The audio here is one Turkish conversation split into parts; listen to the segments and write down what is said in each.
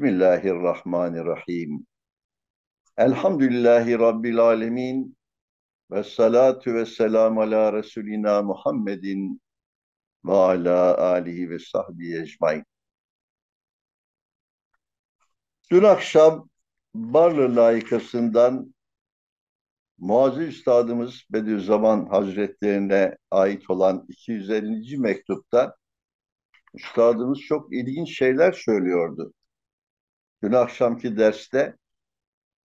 Bismillahirrahmanirrahim. Elhamdülillahi Rabbil alemin. Ve salatu ve selam ala Resulina Muhammedin ve ala alihi ve sahbihi ecmain. Dün akşam Barlı layıkasından Muazzez Üstadımız Bediüzzaman Hazretlerine ait olan 250. mektupta Üstadımız çok ilginç şeyler söylüyordu. Dün akşamki derste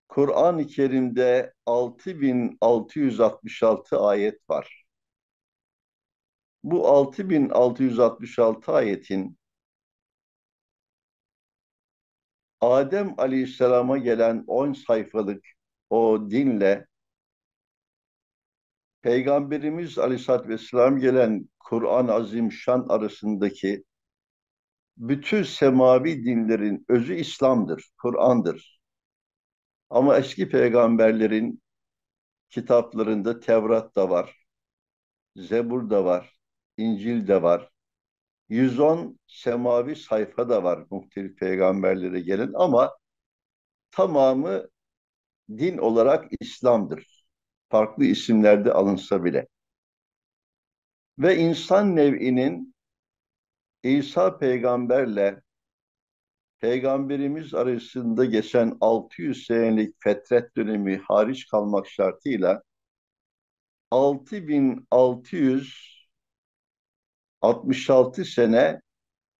Kur'an-ı Kerim'de 6666 ayet var. Bu 6666 ayetin Adem Aleyhisselam'a gelen 10 sayfalık o dinle Peygamberimiz Aleyhisselatü Vesselam gelen Kur'an-ı Azimşan arasındaki bütün semavi dinlerin özü İslam'dır, Kur'an'dır. Ama eski peygamberlerin kitaplarında Tevrat da var, Zebur da var, İncil de var. 110 semavi sayfa da var muhtelif peygamberlere gelen ama tamamı din olarak İslam'dır. Farklı isimlerde alınsa bile. Ve insan nev'inin İsa peygamberle peygamberimiz arasında geçen 600 senelik fetret dönemi hariç kalmak şartıyla 6666 sene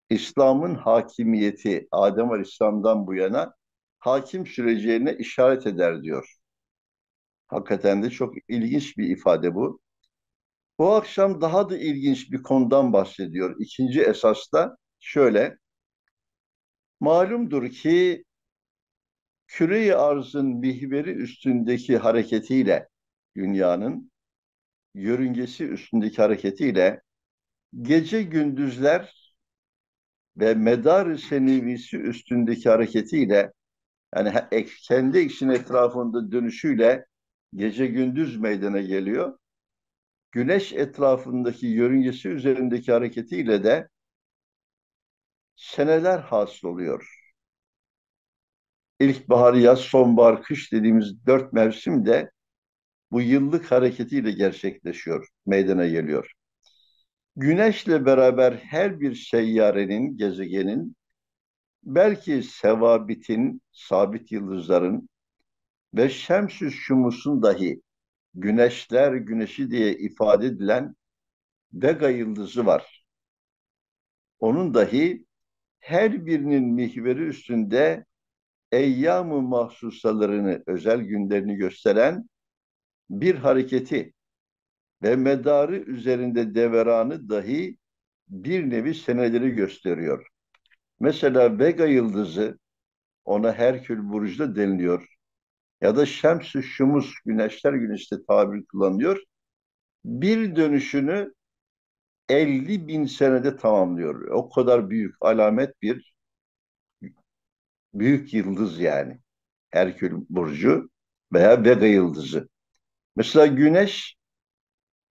İslam'ın hakimiyeti Adem Aleyhisselam'dan bu yana hakim süreceğine işaret eder diyor. Hakikaten de çok ilginç bir ifade bu. Bu akşam daha da ilginç bir konudan bahsediyor. İkinci esas da şöyle. Malumdur ki küre arzın mihveri üstündeki hareketiyle dünyanın yörüngesi üstündeki hareketiyle gece gündüzler ve medar senevisi üstündeki hareketiyle yani kendi eksin etrafında dönüşüyle gece gündüz meydana geliyor güneş etrafındaki yörüngesi üzerindeki hareketiyle de seneler hasıl oluyor. İlkbahar, yaz, sonbahar, kış dediğimiz dört mevsim de bu yıllık hareketiyle gerçekleşiyor, meydana geliyor. Güneşle beraber her bir seyyarenin, gezegenin, belki sevabitin, sabit yıldızların ve şemsüz şumusun dahi güneşler güneşi diye ifade edilen Vega yıldızı var. Onun dahi her birinin mihveri üstünde eyyam-ı mahsusalarını, özel günlerini gösteren bir hareketi ve medarı üzerinde deveranı dahi bir nevi seneleri gösteriyor. Mesela Vega yıldızı ona Herkül Burcu'da deniliyor ya da şemsü şumus güneşler güneşte tabir kullanılıyor. Bir dönüşünü 50 bin senede tamamlıyor. O kadar büyük alamet bir büyük yıldız yani. Herkül Burcu veya Vega yıldızı. Mesela güneş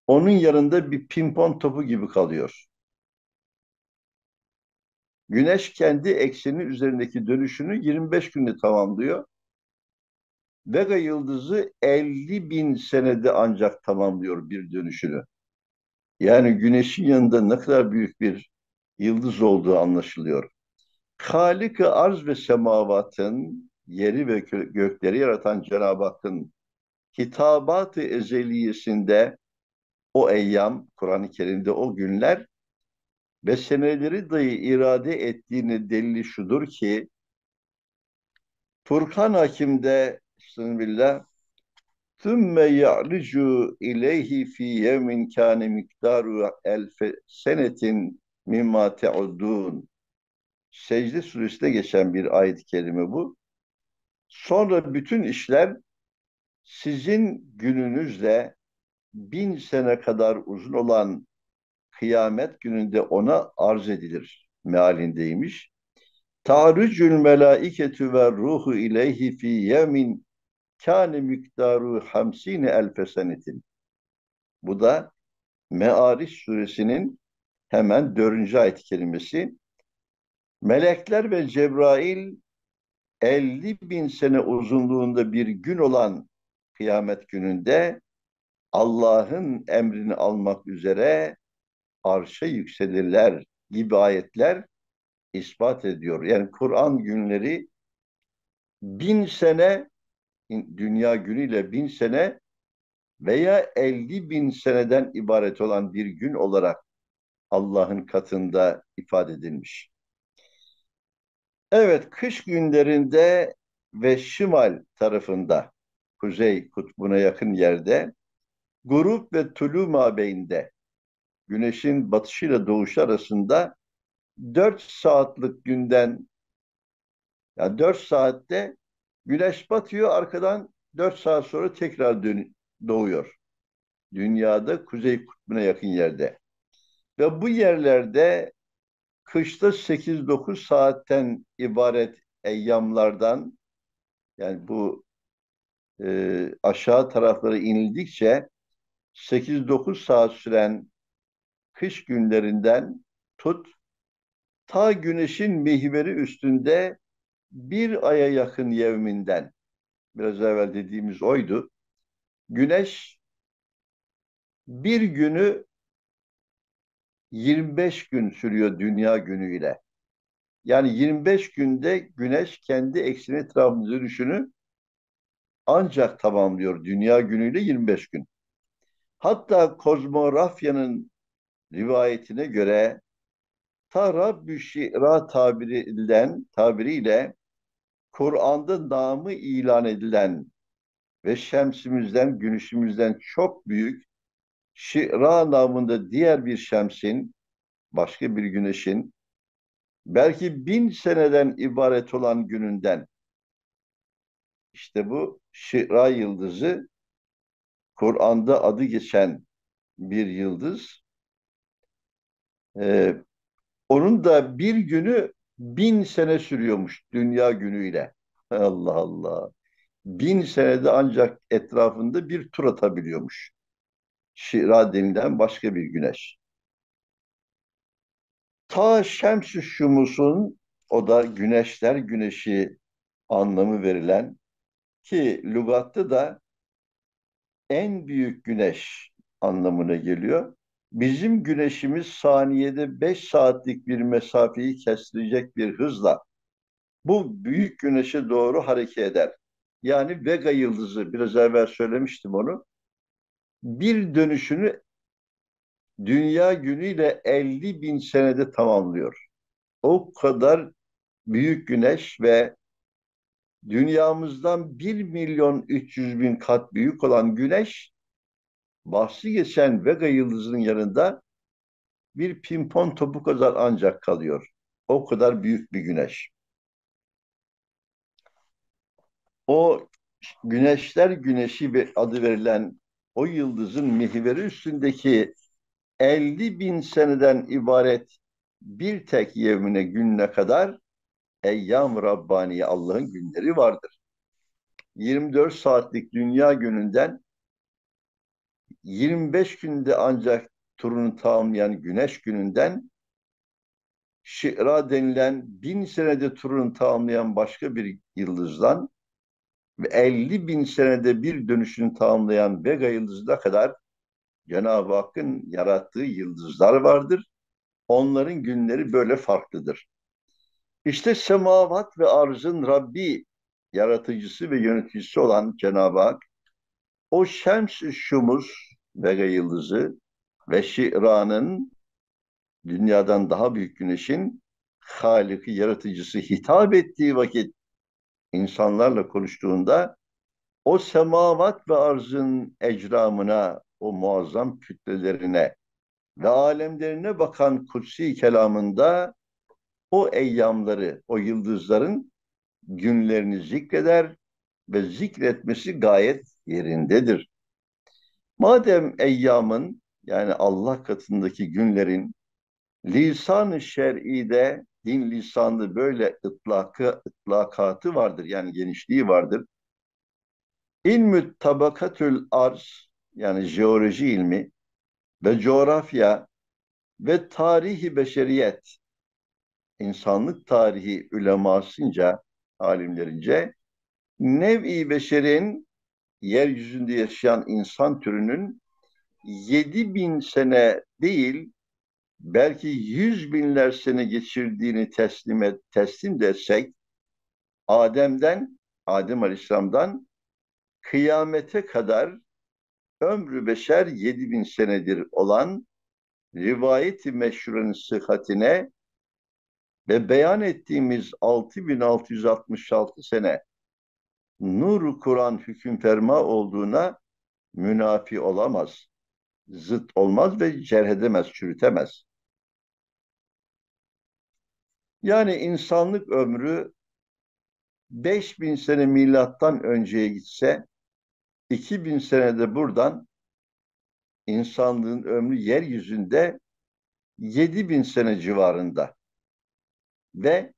onun yanında bir pimpon topu gibi kalıyor. Güneş kendi ekseni üzerindeki dönüşünü 25 günde tamamlıyor. Vega yıldızı 50 bin senede ancak tamamlıyor bir dönüşünü. Yani güneşin yanında ne kadar büyük bir yıldız olduğu anlaşılıyor. Halika arz ve semavatın, yeri ve gökleri yaratan Cenab-ı Hakk'ın hitabat ezeliyesinde o eyyam, Kur'an-ı Kerim'de o günler ve seneleri dahi irade ettiğini delili şudur ki, Furkan Hakim'de Bismillah. Thümme ya'ricu ileyhi fi yevmin kâne miktaru elfe senetin mimma te'udûn. Secde suresinde geçen bir ayet-i kerime bu. Sonra bütün işler sizin gününüzle bin sene kadar uzun olan kıyamet gününde ona arz edilir mealindeymiş. Tarucül melaiketü ve ruhu ileyhi fi yemin kâne miktaru hamsine elfe senetin. Bu da Me'ariş suresinin hemen dördüncü ayet kelimesi. Melekler ve Cebrail 50 bin sene uzunluğunda bir gün olan kıyamet gününde Allah'ın emrini almak üzere arşa yükselirler gibi ayetler ispat ediyor. Yani Kur'an günleri bin sene dünya günüyle bin sene veya elli bin seneden ibaret olan bir gün olarak Allah'ın katında ifade edilmiş. Evet, kış günlerinde ve şimal tarafında, kuzey kutbuna yakın yerde, grup ve tulu mabeyinde, güneşin batışıyla doğuşu arasında 4 saatlik günden, yani 4 saatte Güneş batıyor arkadan 4 saat sonra tekrar dön doğuyor. Dünyada kuzey kutbuna yakın yerde. Ve bu yerlerde kışta 8-9 saatten ibaret eyyamlardan yani bu e, aşağı taraflara inildikçe 8-9 saat süren kış günlerinden tut ta güneşin mihveri üstünde bir aya yakın yevminden biraz evvel dediğimiz oydu. Güneş bir günü 25 gün sürüyor dünya günüyle. Yani 25 günde güneş kendi ekseni etrafını dönüşünü ancak tamamlıyor dünya günüyle 25 gün. Hatta kozmografyanın rivayetine göre ta Rabbüşira tabirinden tabiriyle Kur'an'da namı ilan edilen ve şemsimizden, güneşimizden çok büyük Şira namında diğer bir şemsin, başka bir güneşin, belki bin seneden ibaret olan gününden, işte bu Şira yıldızı, Kur'an'da adı geçen bir yıldız, ee, onun da bir günü bin sene sürüyormuş dünya günüyle. Allah Allah. Bin senede ancak etrafında bir tur atabiliyormuş. Şiradim'den başka bir güneş. Ta Şems-i Şumus'un o da güneşler güneşi anlamı verilen ki lügatta da en büyük güneş anlamına geliyor. Bizim güneşimiz saniyede 5 saatlik bir mesafeyi kestirecek bir hızla bu büyük güneşe doğru hareket eder. Yani Vega yıldızı biraz evvel söylemiştim onu. Bir dönüşünü dünya günüyle 50 bin senede tamamlıyor. O kadar büyük güneş ve dünyamızdan 1 milyon 300 bin kat büyük olan güneş bahsi geçen Vega yıldızının yanında bir pimpon topu kadar ancak kalıyor. O kadar büyük bir güneş. O güneşler güneşi bir adı verilen o yıldızın mihveri üstündeki 50 bin seneden ibaret bir tek yevmine gününe kadar Eyyam Rabbani Allah'ın günleri vardır. 24 saatlik dünya gününden 25 günde ancak turunu tamamlayan güneş gününden Şira denilen bin senede turunu tamamlayan başka bir yıldızdan ve 50 bin senede bir dönüşünü tamamlayan Vega yıldızına kadar Cenab-ı Hakk'ın yarattığı yıldızlar vardır. Onların günleri böyle farklıdır. İşte semavat ve arzın Rabbi yaratıcısı ve yöneticisi olan Cenab-ı Hak o şems-i şumuz Vega yıldızı ve şiranın dünyadan daha büyük güneşin Halik'i, yaratıcısı hitap ettiği vakit insanlarla konuştuğunda o semavat ve arzın ecramına, o muazzam kütlelerine ve alemlerine bakan kutsi kelamında o eyyamları, o yıldızların günlerini zikreder ve zikretmesi gayet yerindedir. Madem eyyamın yani Allah katındaki günlerin lisan-ı şer'ide din lisanı böyle ıtlakı, ıtlakatı vardır yani genişliği vardır. İlmü tabakatül arz yani jeoloji ilmi ve coğrafya ve tarihi beşeriyet insanlık tarihi ulemasınca alimlerince nev'i beşerin yeryüzünde yaşayan insan türünün 7 bin sene değil belki yüz binler sene geçirdiğini teslim, et, teslim desek Adem'den, Adem Aleyhisselam'dan kıyamete kadar ömrü beşer 7 bin senedir olan rivayeti meşhurun sıhhatine ve beyan ettiğimiz 6666 sene nur Kur'an hüküm ferma olduğuna münafi olamaz. Zıt olmaz ve cerh edemez, çürütemez. Yani insanlık ömrü 5000 sene milattan önceye gitse 2000 senede buradan insanlığın ömrü yeryüzünde 7000 sene civarında. Ve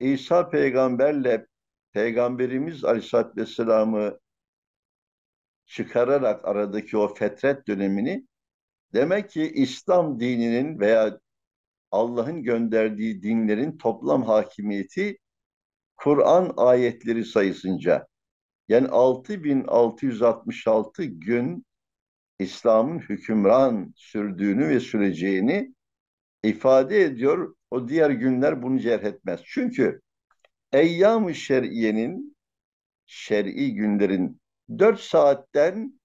İsa peygamberle Peygamberimiz Aleyhisselatü Vesselam'ı çıkararak aradaki o fetret dönemini demek ki İslam dininin veya Allah'ın gönderdiği dinlerin toplam hakimiyeti Kur'an ayetleri sayısınca yani 6666 gün İslam'ın hükümran sürdüğünü ve süreceğini ifade ediyor. O diğer günler bunu cerh etmez. Çünkü eyyam-ı şer'iyenin şer'i günlerin 4 saatten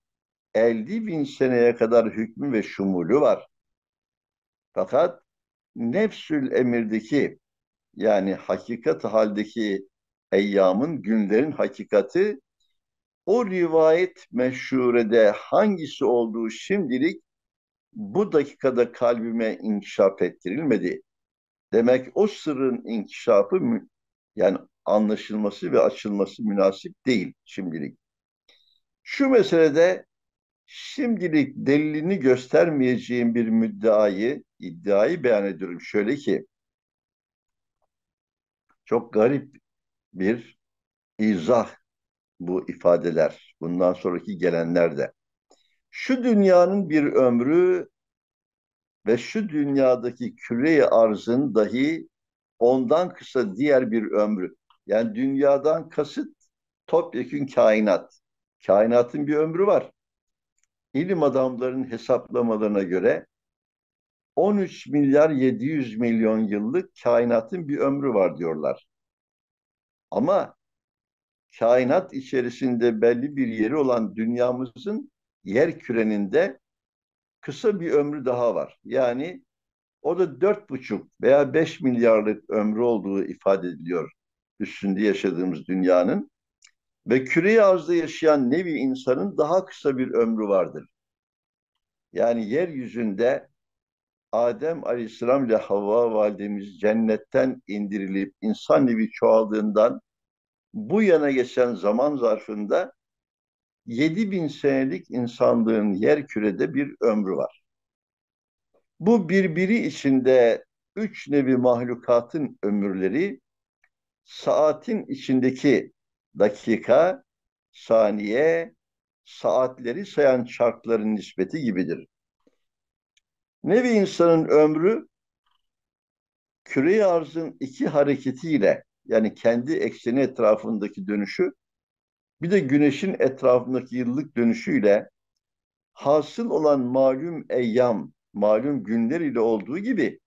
50 bin seneye kadar hükmü ve şumulu var. Fakat nefsül emirdeki yani hakikat haldeki eyyamın günlerin hakikati o rivayet meşhurede hangisi olduğu şimdilik bu dakikada kalbime inkişaf ettirilmedi. Demek o sırrın inkişafı yani anlaşılması ve açılması münasip değil şimdilik. Şu meselede şimdilik delilini göstermeyeceğim bir müddiayı, iddiayı beyan ediyorum. Şöyle ki, çok garip bir izah bu ifadeler, bundan sonraki gelenler de. Şu dünyanın bir ömrü ve şu dünyadaki küre arzın dahi ondan kısa diğer bir ömrü. Yani dünyadan kasıt topyekün kainat. Kainatın bir ömrü var. İlim adamlarının hesaplamalarına göre 13 milyar 700 milyon yıllık kainatın bir ömrü var diyorlar. Ama kainat içerisinde belli bir yeri olan dünyamızın yer küreninde kısa bir ömrü daha var. Yani o da dört buçuk veya beş milyarlık ömrü olduğu ifade ediliyor üstünde yaşadığımız dünyanın. Ve küre arzda yaşayan nevi insanın daha kısa bir ömrü vardır. Yani yeryüzünde Adem Aleyhisselam ile Havva validemiz cennetten indirilip insan nevi çoğaldığından bu yana geçen zaman zarfında bin senelik insanlığın yer kürede bir ömrü var. Bu birbiri içinde üç nevi mahlukatın ömürleri saatin içindeki dakika, saniye, saatleri sayan çarkların nispeti gibidir. Nevi insanın ömrü küre arzın iki hareketiyle yani kendi ekseni etrafındaki dönüşü bir de güneşin etrafındaki yıllık dönüşüyle hasıl olan malum eyyam malum günler ile olduğu gibi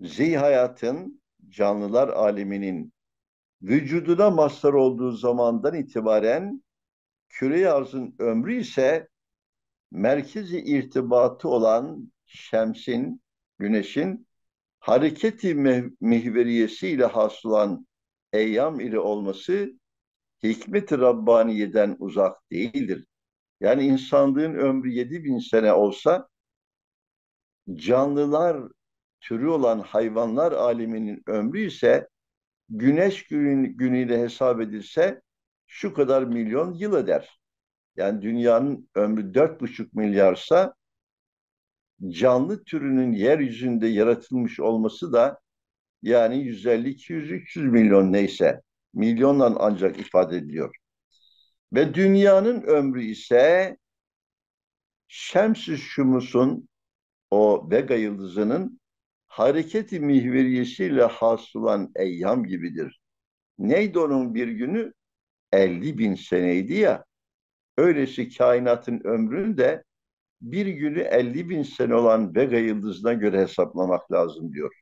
zey hayatın canlılar aleminin vücuduna mazhar olduğu zamandan itibaren küre arzın ömrü ise merkezi irtibatı olan şemsin, güneşin hareketi mihveriyesi ile hasılan eyyam ile olması hikmet-i Rabbaniye'den uzak değildir. Yani insanlığın ömrü yedi bin sene olsa canlılar türü olan hayvanlar aleminin ömrü ise güneş günü, günüyle hesap edilse şu kadar milyon yıl eder. Yani dünyanın ömrü dört buçuk milyarsa canlı türünün yeryüzünde yaratılmış olması da yani 150, 200, 300 milyon neyse milyonla ancak ifade ediliyor. Ve dünyanın ömrü ise Şems-i Şumus'un o Vega yıldızının hareketi mihveriyesiyle hasılan eyyam gibidir. Neydi onun bir günü? 50 bin seneydi ya. Öylesi kainatın ömrünü de bir günü 50 bin sene olan Vega yıldızına göre hesaplamak lazım diyor.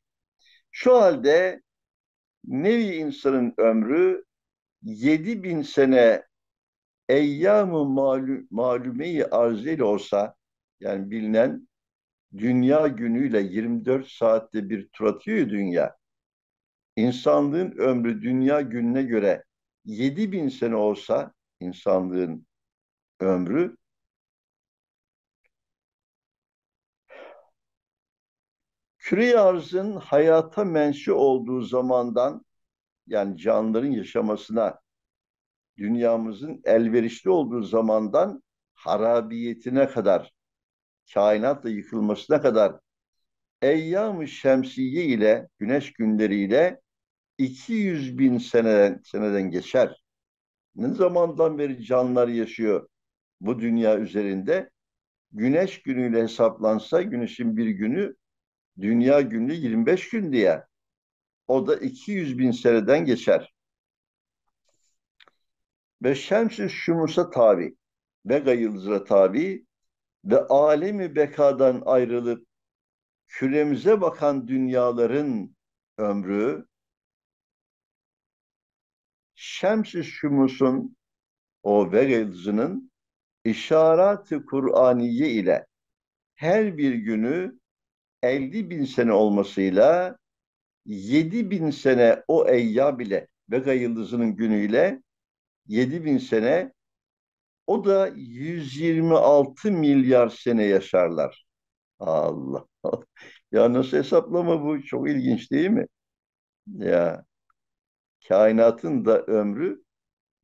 Şu halde nevi insanın ömrü 7 bin sene eyyam-ı malum, malumeyi arzil olsa yani bilinen dünya günüyle 24 saatte bir tur atıyor dünya. İnsanlığın ömrü dünya gününe göre 7 bin sene olsa insanlığın ömrü küre arzın hayata menşe olduğu zamandan yani canlıların yaşamasına dünyamızın elverişli olduğu zamandan harabiyetine kadar kainatla yıkılmasına kadar eyyam-ı şemsiye ile güneş günleriyle 200 bin seneden, seneden geçer. Ne zamandan beri canlılar yaşıyor bu dünya üzerinde? Güneş günüyle hesaplansa güneşin bir günü dünya günü 25 gün diye. O da 200 bin seneden geçer. Ve şemsiz şumusa tabi, mega yıldıza tabi, ve alemi bekadan ayrılıp küremize bakan dünyaların ömrü Şems-i Şumus'un o ve yıldızının işaret-i Kur'aniye ile her bir günü 50 bin sene olmasıyla 7 bin sene o eyya bile Vega yıldızının günüyle 7 bin sene o da 126 milyar sene yaşarlar. Allah Ya nasıl hesaplama bu? Çok ilginç değil mi? Ya kainatın da ömrü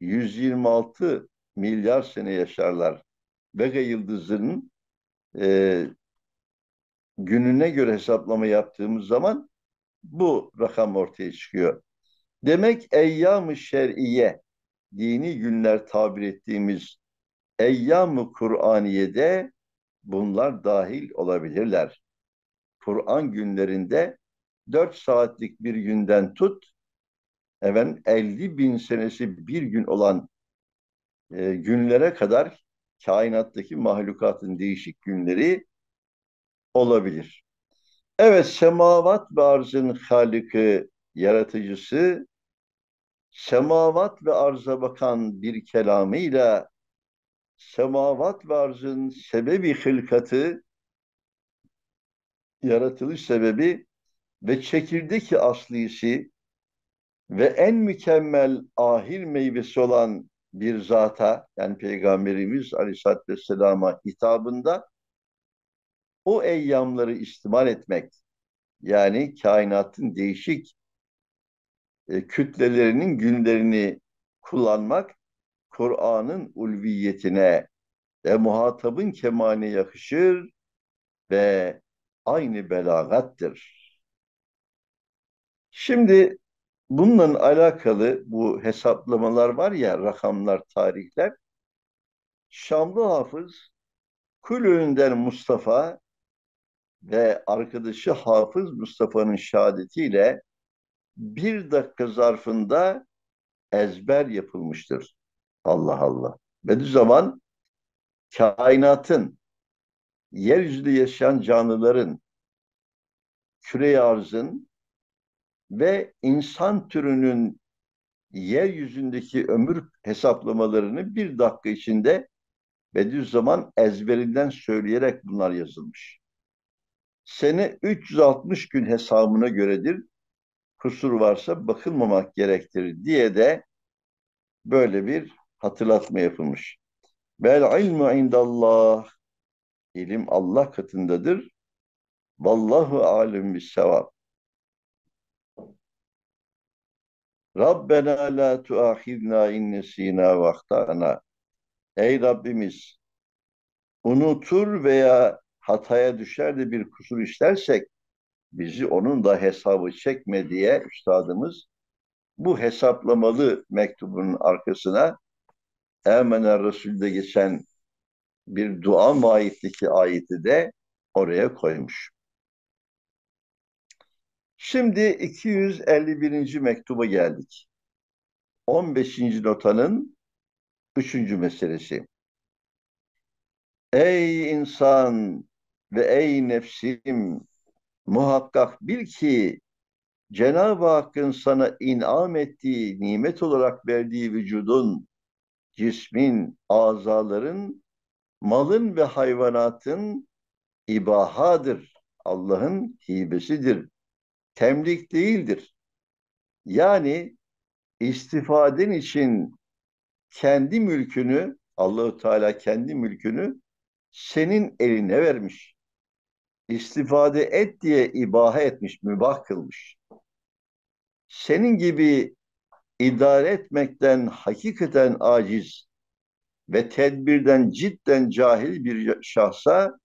126 milyar sene yaşarlar. Vega yıldızının e, gününe göre hesaplama yaptığımız zaman bu rakam ortaya çıkıyor. Demek eyyam-ı şer'iye, dini günler tabir ettiğimiz eyyam-ı Kur'aniye'de bunlar dahil olabilirler. Kur'an günlerinde 4 saatlik bir günden tut, hemen 50 bin senesi bir gün olan e, günlere kadar kainattaki mahlukatın değişik günleri olabilir. Evet, semavat ve arzın halikı, yaratıcısı, semavat ve arza bakan bir kelamıyla semavat ve arzın sebebi hılkatı, yaratılış sebebi ve çekirdek aslisi ve en mükemmel ahir meyvesi olan bir zata yani Peygamberimiz Aleyhisselatü Vesselam'a hitabında o eyyamları istimal etmek yani kainatın değişik e, kütlelerinin günlerini kullanmak Kur'an'ın ulviyetine ve muhatabın kemane yakışır ve aynı belagattır. Şimdi bununla alakalı bu hesaplamalar var ya rakamlar, tarihler. Şamlı Hafız Kul Mustafa ve arkadaşı Hafız Mustafa'nın şehadetiyle bir dakika zarfında ezber yapılmıştır. Allah Allah. Bediüzzaman kainatın, yeryüzünde yaşayan canlıların, küre arzın ve insan türünün yeryüzündeki ömür hesaplamalarını bir dakika içinde Bediüzzaman ezberinden söyleyerek bunlar yazılmış. Sene 360 gün hesabına göredir. Kusur varsa bakılmamak gerektir diye de böyle bir hatırlatma yapılmış. Vel ilmu indallah. İlim Allah katındadır. Vallahu alim bis sevap. Rabbena la tuahidna innesina vaktana. Ey Rabbimiz unutur veya hataya düşer de bir kusur işlersek bizi onun da hesabı çekme diye üstadımız bu hesaplamalı mektubun arkasına Ermener Resul'de geçen bir dua mahiyetteki ayeti de oraya koymuş. Şimdi 251. mektuba geldik. 15. notanın 3. meselesi. Ey insan ve ey nefsim muhakkak bil ki Cenab-ı Hakk'ın sana inam ettiği, nimet olarak verdiği vücudun cismin, azaların, malın ve hayvanatın ibahadır. Allah'ın hibesidir. Temlik değildir. Yani istifaden için kendi mülkünü Allahu Teala kendi mülkünü senin eline vermiş. İstifade et diye ibaha etmiş, mübah kılmış. Senin gibi idare etmekten hakikaten aciz ve tedbirden cidden cahil bir şahsa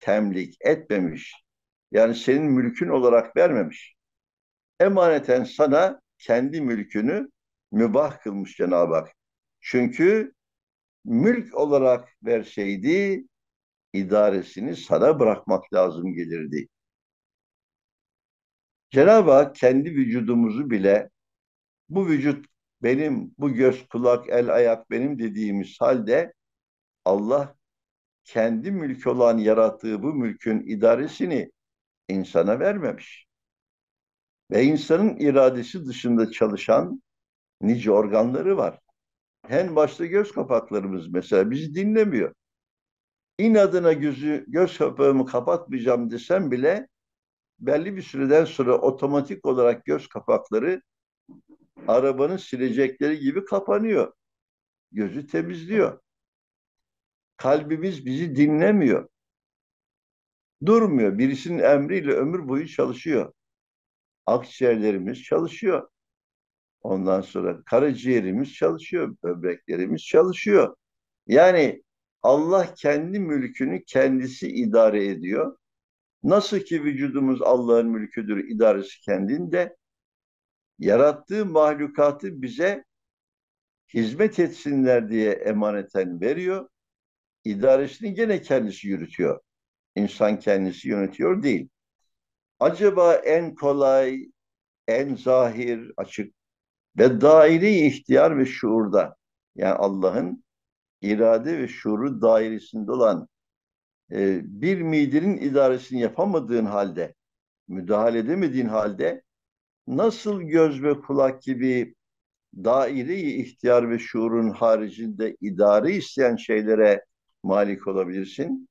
temlik etmemiş. Yani senin mülkün olarak vermemiş. Emaneten sana kendi mülkünü mübah kılmış Cenab-ı Hak. Çünkü mülk olarak verseydi idaresini sana bırakmak lazım gelirdi. Cenab-ı Hak kendi vücudumuzu bile bu vücut benim, bu göz, kulak, el, ayak benim dediğimiz halde Allah kendi mülkü olan yarattığı bu mülkün idaresini insana vermemiş. Ve insanın iradesi dışında çalışan nice organları var. En başta göz kapaklarımız mesela bizi dinlemiyor. İnadına gözü, göz kapağımı kapatmayacağım desem bile belli bir süreden sonra otomatik olarak göz kapakları arabanın silecekleri gibi kapanıyor. Gözü temizliyor. Kalbimiz bizi dinlemiyor. Durmuyor. Birisinin emriyle ömür boyu çalışıyor. Akciğerlerimiz çalışıyor. Ondan sonra karaciğerimiz çalışıyor, böbreklerimiz çalışıyor. Yani Allah kendi mülkünü kendisi idare ediyor. Nasıl ki vücudumuz Allah'ın mülküdür, idaresi kendinde yarattığı mahlukatı bize hizmet etsinler diye emaneten veriyor. İdaresini gene kendisi yürütüyor. İnsan kendisi yönetiyor değil. Acaba en kolay, en zahir, açık ve daire ihtiyar ve şuurda yani Allah'ın irade ve şuuru dairesinde olan e, bir midenin idaresini yapamadığın halde, müdahale edemediğin halde nasıl göz ve kulak gibi daire ihtiyar ve şuurun haricinde idare isteyen şeylere malik olabilirsin?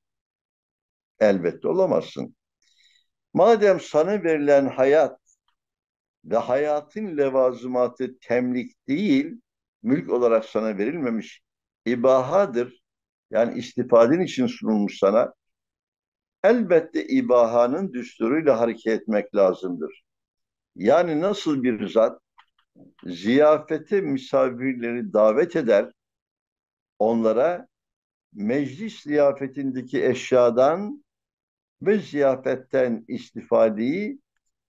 Elbette olamazsın. Madem sana verilen hayat ve hayatın levazımatı temlik değil, mülk olarak sana verilmemiş, ibahadır. Yani istifaden için sunulmuş sana. Elbette ibahanın düsturuyla hareket etmek lazımdır. Yani nasıl bir zat ziyafete misafirleri davet eder, onlara meclis ziyafetindeki eşyadan ve ziyafetten istifadeyi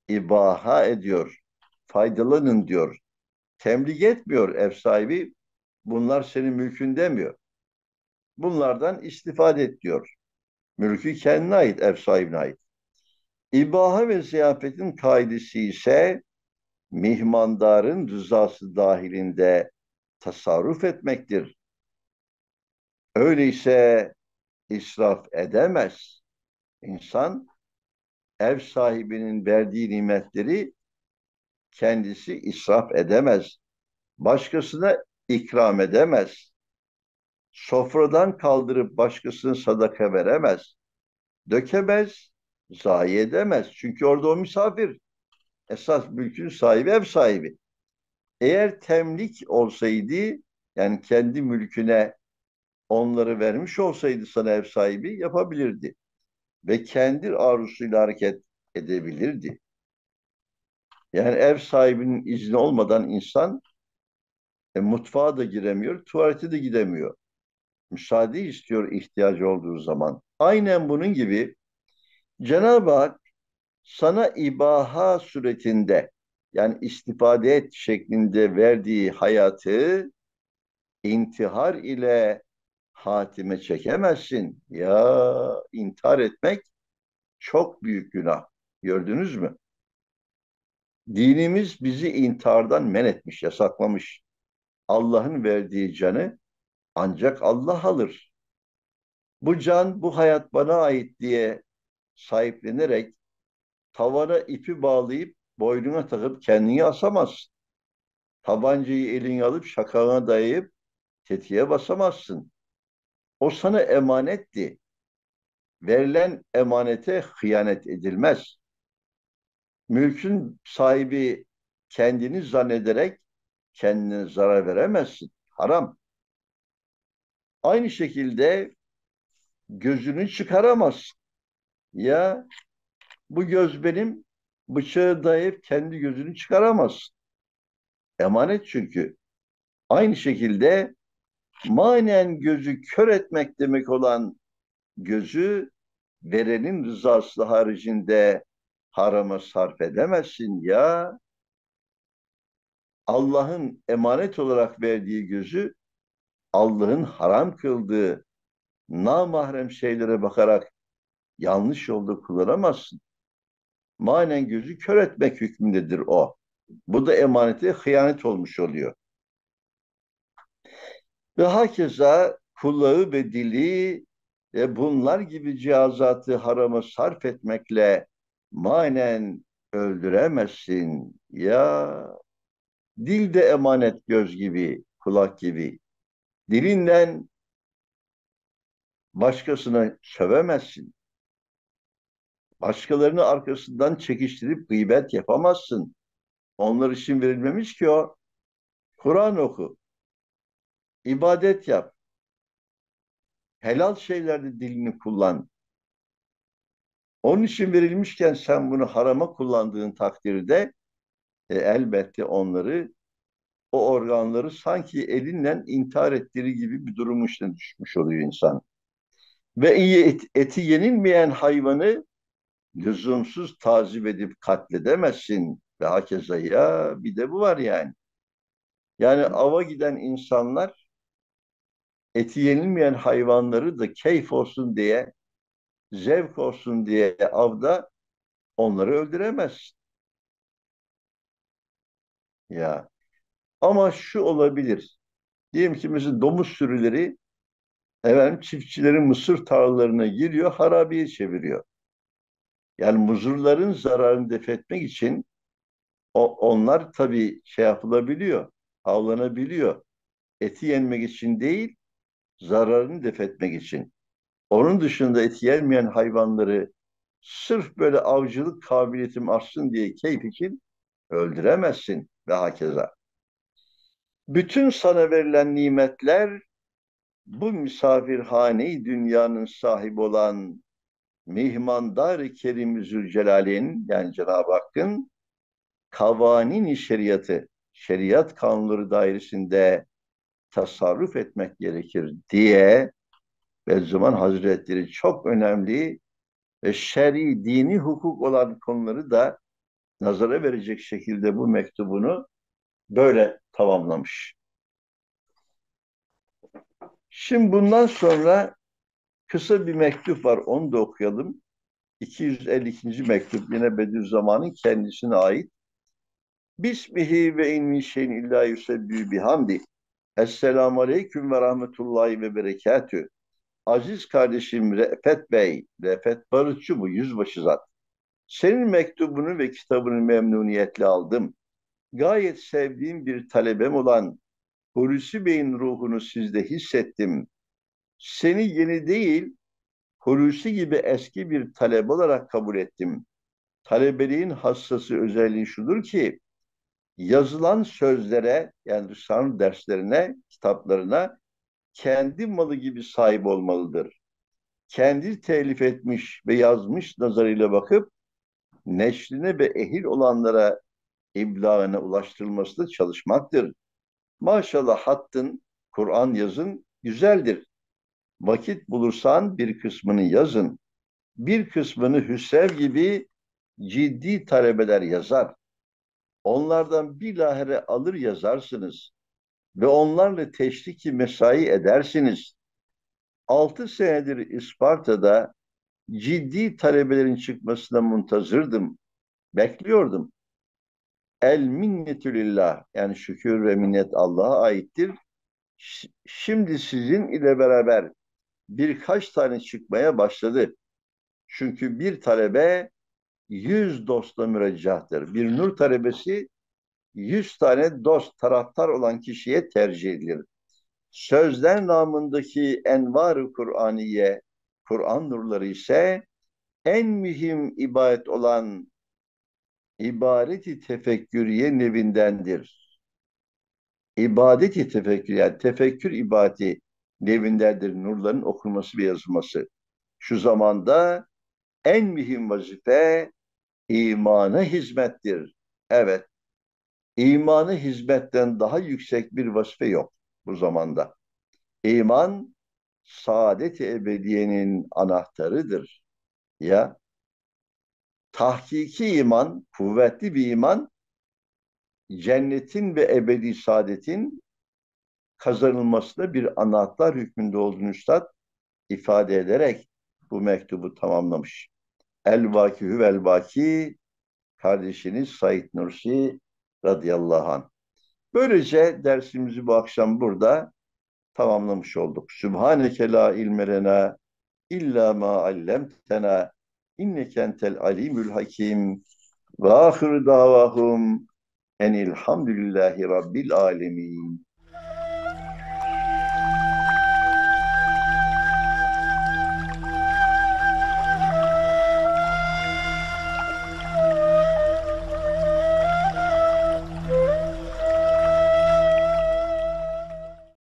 ibaha ediyor. Faydalanın diyor. Temblik etmiyor ev sahibi. Bunlar senin mülkün demiyor. Bunlardan istifade et diyor. Mülkü kendine ait, ev sahibine ait. İbaha ve ziyafetin kaidesi ise mihmandarın rızası dahilinde tasarruf etmektir. Öyleyse israf edemez. insan. ev sahibinin verdiği nimetleri kendisi israf edemez. Başkasına ikram edemez. Sofradan kaldırıp başkasına sadaka veremez. Dökemez, zayi edemez. Çünkü orada o misafir. Esas mülkün sahibi ev sahibi. Eğer temlik olsaydı yani kendi mülküne onları vermiş olsaydı sana ev sahibi yapabilirdi. Ve kendi arzusuyla hareket edebilirdi. Yani ev sahibinin izni olmadan insan e, mutfağa da giremiyor, tuvalete de gidemiyor. Müsaade istiyor ihtiyacı olduğu zaman. Aynen bunun gibi Cenab-ı Hak sana ibaha suretinde yani istifade et şeklinde verdiği hayatı intihar ile hatime çekemezsin. Ya intihar etmek çok büyük günah. Gördünüz mü? Dinimiz bizi intihardan men etmiş, yasaklamış. Allah'ın verdiği canı ancak Allah alır. Bu can, bu hayat bana ait diye sahiplenerek tavana ipi bağlayıp boynuna takıp kendini asamazsın. Tabancayı eline alıp şakağına dayayıp tetiğe basamazsın. O sana emanetti. Verilen emanete hıyanet edilmez. Mülkün sahibi kendini zannederek kendine zarar veremezsin. Haram. Aynı şekilde gözünü çıkaramazsın. Ya bu göz benim bıçağı dayayıp kendi gözünü çıkaramazsın Emanet çünkü. Aynı şekilde manen gözü kör etmek demek olan gözü verenin rızası haricinde harama sarf edemezsin ya. Allah'ın emanet olarak verdiği gözü Allah'ın haram kıldığı namahrem şeylere bakarak yanlış yolda kullanamazsın. Manen gözü kör etmek hükmündedir o. Bu da emanete hıyanet olmuş oluyor. Ve hakeza kulağı ve dili ve bunlar gibi cihazatı harama sarf etmekle manen öldüremezsin. Ya dil de emanet göz gibi, kulak gibi. Dilinden başkasına sövemezsin. Başkalarını arkasından çekiştirip gıybet yapamazsın. Onlar için verilmemiş ki o. Kur'an oku. ibadet yap. Helal şeylerde dilini kullan. Onun için verilmişken sen bunu harama kullandığın takdirde e, elbette onları o organları sanki elinden intihar ettiği gibi bir durum içine düşmüş oluyor insan. Ve iyi eti yenilmeyen hayvanı lüzumsuz tazip edip katledemezsin ve hakeza ya bir de bu var yani. Yani ava giden insanlar eti yenilmeyen hayvanları da keyif olsun diye, zevk olsun diye avda onları öldüremez. Ya ama şu olabilir. Diyelim ki mesela domuz sürüleri efendim çiftçilerin mısır tarlalarına giriyor, harabiye çeviriyor. Yani muzurların zararını defetmek için o, onlar tabii şey yapılabiliyor, avlanabiliyor. Eti yenmek için değil, zararını defetmek için. Onun dışında eti yenmeyen hayvanları sırf böyle avcılık kabiliyetim artsın diye keyif için öldüremezsin ve hakeza. Bütün sana verilen nimetler bu misafirhaneyi dünyanın sahibi olan mihmandar-ı kerim Zülcelal'in yani Cenab-ı Hakk'ın kavanin şeriatı, şeriat kanunları dairesinde tasarruf etmek gerekir diye ve zaman Hazretleri çok önemli ve şer'i dini hukuk olan konuları da nazara verecek şekilde bu mektubunu böyle tamamlamış. Şimdi bundan sonra Kısa bir mektup var, onu da okuyalım. 252. mektup yine Bediüzzaman'ın kendisine ait. Bismihi ve in min şeyin illa yusebbü bihamdi. Esselamu aleyküm ve rahmetullahi ve berekatü. Aziz kardeşim Refet Bey, Refet Barutçu bu yüzbaşı zat. Senin mektubunu ve kitabını memnuniyetle aldım. Gayet sevdiğim bir talebem olan Hulusi Bey'in ruhunu sizde hissettim. Seni yeni değil, Hulusi gibi eski bir talep olarak kabul ettim. Talebeliğin hassası özelliği şudur ki, yazılan sözlere, yani Risale derslerine, kitaplarına kendi malı gibi sahip olmalıdır. Kendi telif etmiş ve yazmış nazarıyla bakıp, neşrine ve ehil olanlara iblağına ulaştırılması da çalışmaktır. Maşallah hattın, Kur'an yazın güzeldir. Vakit bulursan bir kısmını yazın. Bir kısmını Hüsev gibi ciddi talebeler yazar. Onlardan bilahare alır yazarsınız ve onlarla teşriki mesai edersiniz. Altı senedir İsparta'da ciddi talebelerin çıkmasına muntazırdım. Bekliyordum. El minnetülillah yani şükür ve minnet Allah'a aittir. Şimdi sizin ile beraber birkaç tane çıkmaya başladı. Çünkü bir talebe yüz dostla müreccahtır. Bir nur talebesi yüz tane dost, taraftar olan kişiye tercih edilir. Sözler namındaki envar-ı Kur'aniye, Kur'an nurları ise en mühim ibadet olan ibadeti tefekkürüye nevindendir. İbadeti tefekkür yani tefekkür ibadeti nevindedir nurların okunması ve yazılması. Şu zamanda en mühim vazife imana hizmettir. Evet, imanı hizmetten daha yüksek bir vazife yok bu zamanda. İman saadet-i ebediyenin anahtarıdır. Ya tahkiki iman, kuvvetli bir iman cennetin ve ebedi saadetin kazanılmasında bir anahtar hükmünde olduğunu üstad ifade ederek bu mektubu tamamlamış. El vaki hüvel vaki kardeşiniz Said Nursi radıyallahu anh. Böylece dersimizi bu akşam burada tamamlamış olduk. Sübhaneke la ilmerena illa ma allemtena inneke entel alimül hakim ve ahir davahum en enilhamdülillahi rabbil alemin.